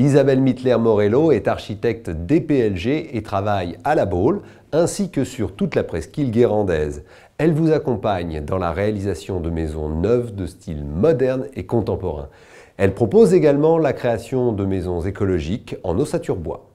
Isabelle Mittler-Morello est architecte DPLG et travaille à la Baule ainsi que sur toute la presqu'île guérandaise. Elle vous accompagne dans la réalisation de maisons neuves de style moderne et contemporain. Elle propose également la création de maisons écologiques en ossature bois.